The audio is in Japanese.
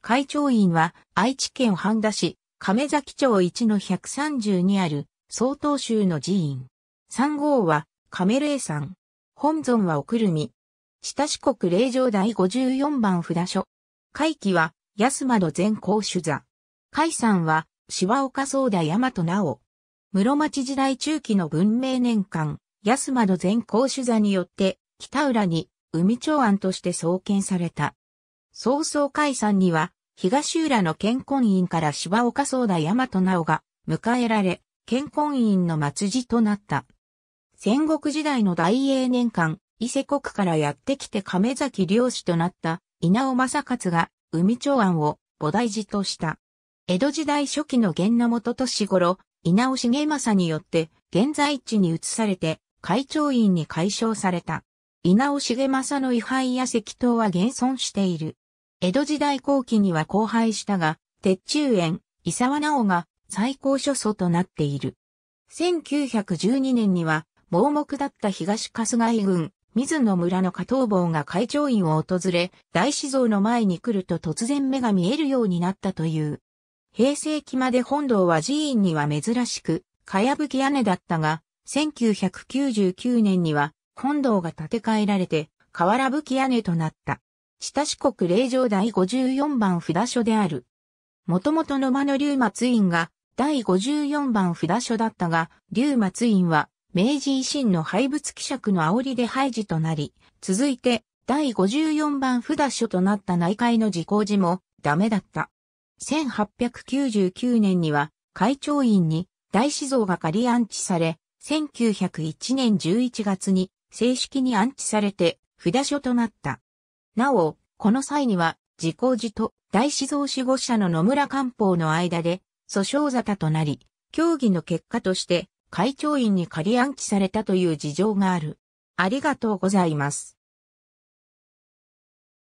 会長院は愛知県半田市亀崎町1の130にある総統州の寺院。3号は亀霊山。本尊はおくるみ。下四国霊場第54番札所。会期は安窓全公主座。さ山は芝岡総田大和直。室町時代中期の文明年間、安窓全公主座によって北浦に海長庵として創建された。早々解散には、東浦の健康院から芝岡総田大和直が迎えられ、健康院の末寺となった。戦国時代の大英年間、伊勢国からやってきて亀崎漁師となった稲尾正勝が海長案を菩提寺とした。江戸時代初期の源名元年頃、稲尾重政によって現在地に移されて会長院に解消された。稲尾重政の位牌や石塔は現存している。江戸時代後期には荒廃したが、鉄中園、伊沢直が最高所祖となっている。1912年には、盲目だった東春日井郡、水野村の加藤坊が会長院を訪れ、大師像の前に来ると突然目が見えるようになったという。平成期まで本堂は寺院には珍しく、かやぶき屋根だったが、1999年には本堂が建て替えられて、瓦武器屋根となった。下四国霊場第54番札所である。もともとの間の龍松院が第54番札所だったが、龍松院は明治維新の廃仏希釈の煽りで廃寺となり、続いて第54番札所となった内海の自故寺もダメだった。1899年には会長院に大志像が仮安置され、1901年11月に正式に安置されて札所となった。なお、この際には自公寺と大志蔵守護者の野村官報の間で訴訟沙汰となり、協議の結果として会長院に仮安置されたという事情がある。ありがとうございます。